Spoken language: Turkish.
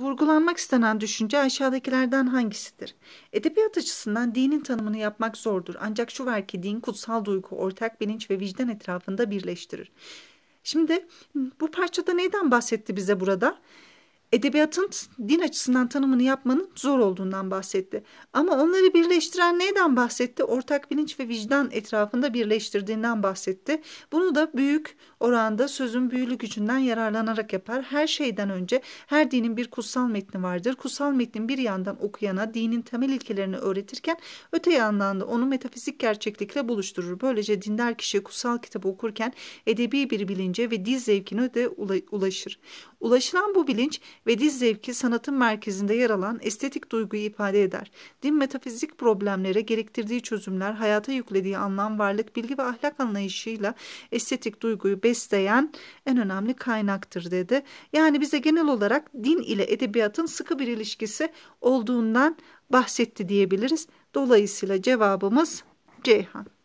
Vurgulanmak istenen düşünce aşağıdakilerden hangisidir? Edebiyat açısından dinin tanımını yapmak zordur. Ancak şu var ki din kutsal duygu, ortak bilinç ve vicdan etrafında birleştirir. Şimdi bu parçada neyden bahsetti bize burada? edebiyatın din açısından tanımını yapmanın zor olduğundan bahsetti. Ama onları birleştiren neyden bahsetti? Ortak bilinç ve vicdan etrafında birleştirdiğinden bahsetti. Bunu da büyük oranda sözün büyülü gücünden yararlanarak yapar. Her şeyden önce her dinin bir kutsal metni vardır. Kutsal metnin bir yandan okuyana dinin temel ilkelerini öğretirken öte yandan da onu metafizik gerçeklikle buluşturur. Böylece dindar kişi kutsal kitabı okurken edebi bir bilince ve dil zevkine de ulaşır. Ulaşılan bu bilinç ve diz zevki sanatın merkezinde yer alan estetik duyguyu ifade eder. Din metafizik problemlere gerektirdiği çözümler, hayata yüklediği anlam, varlık, bilgi ve ahlak anlayışıyla estetik duyguyu besleyen en önemli kaynaktır dedi. Yani bize genel olarak din ile edebiyatın sıkı bir ilişkisi olduğundan bahsetti diyebiliriz. Dolayısıyla cevabımız Ceyhan.